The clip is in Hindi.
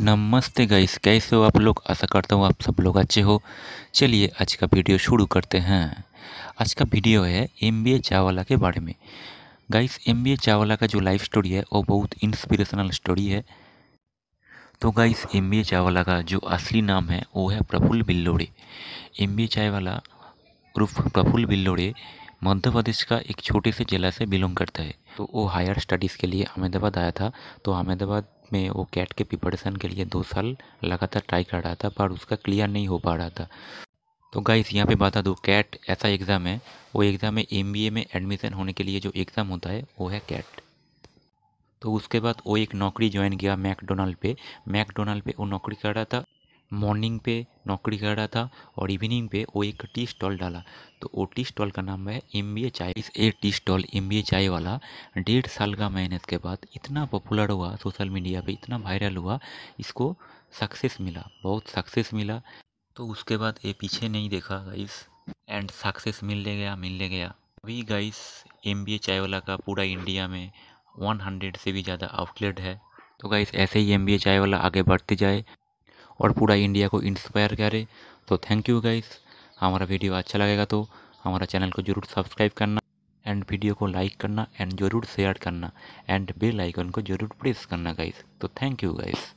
नमस्ते गाइस कैसे हो आप लोग आशा करता हूँ आप सब लोग अच्छे हो चलिए आज का वीडियो शुरू करते हैं आज का वीडियो है एम बी ए चावला के बारे में guys M B A Chawla का जो लाइफ स्टोरी है वो बहुत इंस्पिरेशनल स्टोरी है तो guys M B A Chawla का जो असली नाम है वो है Prafull Billore M B A Chawla उर्फ प्रफुल्ल बिल्लोड़े मध्य प्रदेश का एक छोटे से जिला से बिलोंग करता है तो वो हायर स्टडीज़ के लिए अहमदाबाद आया था तो अहमदाबाद में वो कैट के प्रिपरेशन के लिए दो साल लगातार ट्राई कर रहा था पर उसका क्लियर नहीं हो पा रहा था तो गाइस यहाँ पे बता दो कैट ऐसा एग्ज़ाम है वो एग्ज़ाम है एम में एडमिशन होने के लिए जो एग्ज़ाम होता है वो है कैट तो उसके बाद वो एक नौकरी ज्वाइन किया मैकडोनल्ड पे मैकडोनल्ड पे वो नौकरी कर रहा था मॉर्निंग पे नौकरी कर रहा था और इवनिंग पे वो एक टी स्टॉल डाला तो वो टी स्टॉल का नाम है M B A chai is a tea stall M B A chai wala डेढ़ साल का मेहनत के बाद इतना पॉपुलर हुआ सोशल मीडिया पे इतना वायरल हुआ इसको सक्सेस मिला बहुत सक्सेस मिला तो उसके बाद ये पीछे नहीं देखा गाइस एंड सक्सेस ले गया मिलने गया अभी guys M B A chai वाला का पूरा इंडिया में हंड्रेड से भी ज़्यादा आउटलेट है तो गाइस ऐसे ही एम बी ए चाय वाला आगे बढ़ते जाए और पूरा इंडिया को इंस्पायर करे तो थैंक यू गाइस हमारा वीडियो अच्छा लगेगा तो हमारा चैनल को ज़रूर सब्सक्राइब करना एंड वीडियो को लाइक करना एंड ज़रूर शेयर करना एंड बेल आइकन को ज़रूर प्रेस करना गाइस तो थैंक यू गाइस